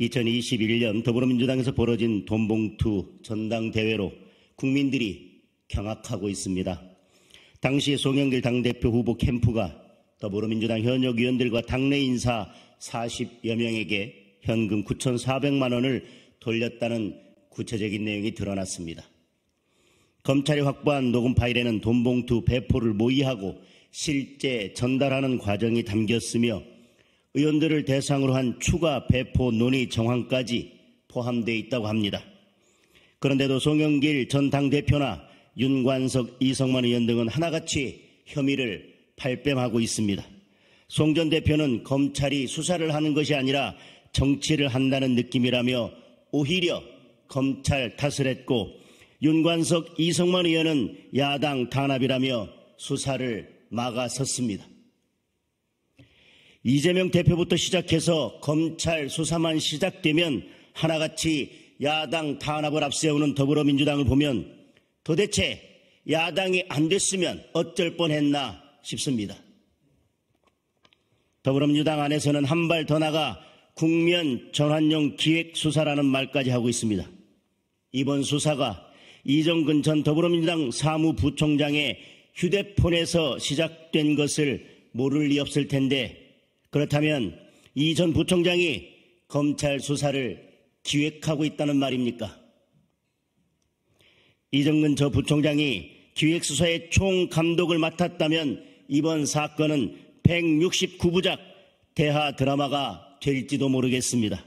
2021년 더불어민주당에서 벌어진 돈봉투 전당대회로 국민들이 경악하고 있습니다. 당시 송영길 당대표 후보 캠프가 더불어민주당 현역 의원들과 당내 인사 40여 명에게 현금 9,400만 원을 돌렸다는 구체적인 내용이 드러났습니다. 검찰이 확보한 녹음 파일에는 돈봉투 배포를 모의하고 실제 전달하는 과정이 담겼으며 의원들을 대상으로 한 추가 배포 논의 정황까지 포함되어 있다고 합니다. 그런데도 송영길 전 당대표나 윤관석, 이성만 의원 등은 하나같이 혐의를 발뺌하고 있습니다. 송 전 대표는 검찰이 수사를 하는 것이 아니라 정치를 한다는 느낌이라며 오히려 검찰 탓을 했고 윤관석, 이성만 의원은 야당 탄압이라며 수사를 막아섰습니다. 이재명 대표부터 시작해서 검찰 수사만 시작되면 하나같이 야당 탄압을 앞세우는 더불어민주당을 보면 도대체 야당이 안 됐으면 어쩔 뻔했나 싶습니다. 더불어민주당 안에서는 한 발 더 나가 국면 전환용 기획 수사라는 말까지 하고 있습니다. 이번 수사가 이정근 전 더불어민주당 사무부총장의 휴대폰에서 시작된 것을 모를 리 없을 텐데 그렇다면 이 전 부총장이 검찰 수사를 기획하고 있다는 말입니까? 이정근 저 부총장이 기획수사의 총감독을 맡았다면 이번 사건은 169부작 대하 드라마가 될지도 모르겠습니다.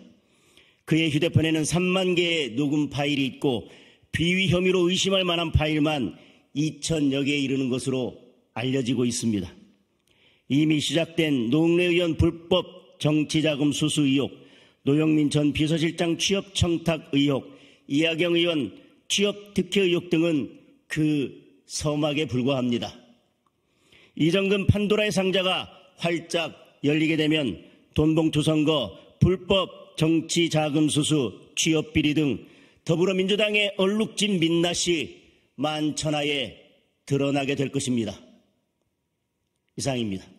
그의 휴대폰에는 3만 개의 녹음 파일이 있고 비위 혐의로 의심할 만한 파일만 2천여 개에 이르는 것으로 알려지고 있습니다. 이미 시작된 농래의원 불법 정치자금 수수 의혹, 노영민 전 비서실장 취업 청탁 의혹, 이하경 의원 취업 특혜 의혹 등은 그 서막에 불과합니다. 이정근 판도라의 상자가 활짝 열리게 되면 돈봉투 선거, 불법 정치 자금 수수, 취업 비리 등 더불어민주당의 얼룩진 민낯이 만천하에 드러나게 될 것입니다. 이상입니다.